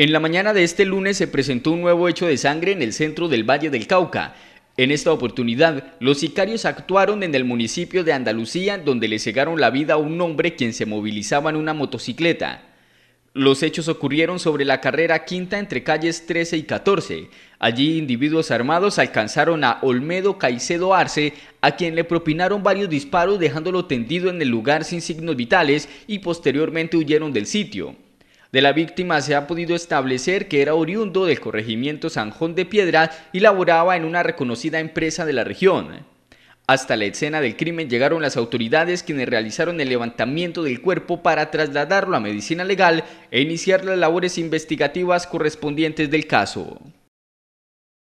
En la mañana de este lunes se presentó un nuevo hecho de sangre en el centro del Valle del Cauca. En esta oportunidad, los sicarios actuaron en el municipio de Andalucía, donde le cegaron la vida a un hombre quien se movilizaba en una motocicleta. Los hechos ocurrieron sobre la carrera quinta entre calles 13 y 14. Allí individuos armados alcanzaron a Olmedo Caicedo Arce, a quien le propinaron varios disparos dejándolo tendido en el lugar sin signos vitales y posteriormente huyeron del sitio de la víctima se ha podido establecer que era oriundo del corregimiento Sanjón de Piedra y laboraba en una reconocida empresa de la región. Hasta la escena del crimen llegaron las autoridades quienes realizaron el levantamiento del cuerpo para trasladarlo a medicina legal e iniciar las labores investigativas correspondientes del caso.